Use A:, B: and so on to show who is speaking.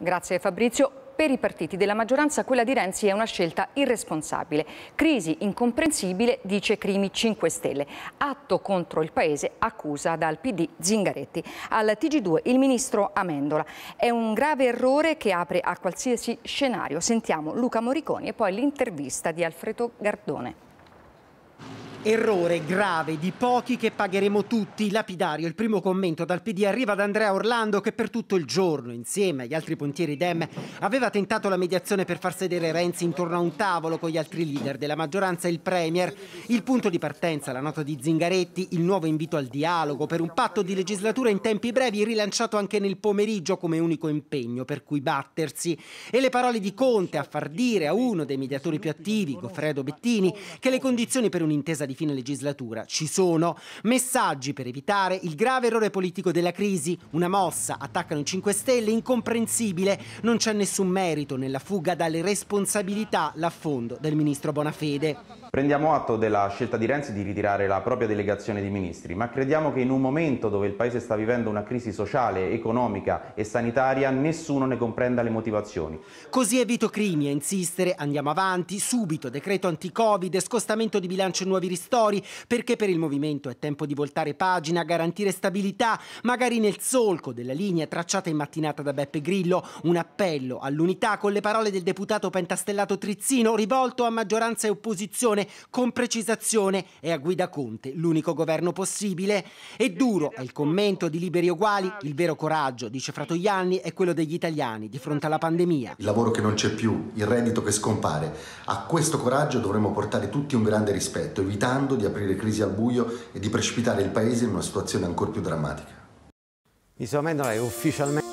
A: Grazie Fabrizio. Per i partiti della maggioranza quella di Renzi è una scelta irresponsabile. Crisi incomprensibile, dice Crimi 5 Stelle. Atto contro il Paese, accusa dal PD Zingaretti. Al TG2 il ministro Amendola. È un grave errore che apre a qualsiasi scenario. Sentiamo Luca Moriconi e poi l'intervista di Alfredo Gardone.
B: Errore grave di pochi che pagheremo tutti, lapidario. Il primo commento dal PD arriva da Andrea Orlando che per tutto il giorno, insieme agli altri pontieri Dem, aveva tentato la mediazione per far sedere Renzi intorno a un tavolo con gli altri leader della maggioranza e il Premier. Il punto di partenza, la nota di Zingaretti, il nuovo invito al dialogo per un patto di legislatura in tempi brevi rilanciato anche nel pomeriggio come unico impegno per cui battersi. E le parole di Conte a far dire a uno dei mediatori più attivi, Goffredo Bettini, che le condizioni per un'intesa di fine legislatura ci sono. Messaggi per evitare il grave errore politico della crisi, una mossa, attaccano i 5 Stelle, incomprensibile, non c'è nessun merito nella fuga dalle responsabilità, l'affondo del ministro Bonafede.
C: Prendiamo atto della scelta di Renzi di ritirare la propria delegazione di ministri, ma crediamo che in un momento dove il Paese sta vivendo una crisi sociale, economica e sanitaria, nessuno ne comprenda le motivazioni.
B: Così evito crimi a insistere, andiamo avanti, subito decreto anti-Covid, scostamento di bilancio e nuovi risorse ristori, perché per il movimento è tempo di voltare pagina, garantire stabilità, magari nel solco della linea tracciata in mattinata da Beppe Grillo, un appello all'unità con le parole del deputato pentastellato Trizzino rivolto a maggioranza e opposizione con precisazione e a guida Conte, l'unico governo possibile. E duro è il commento di Liberi Uguali, il vero coraggio, dice Fratoianni, è quello degli italiani di fronte alla pandemia. Il
D: lavoro che non c'è più, il reddito che scompare, a questo coraggio dovremmo portare tutti un grande rispetto, evitare rischiando di aprire crisi al buio e di precipitare il Paese in una situazione ancora più drammatica.
B: Isomendola è ufficialmente...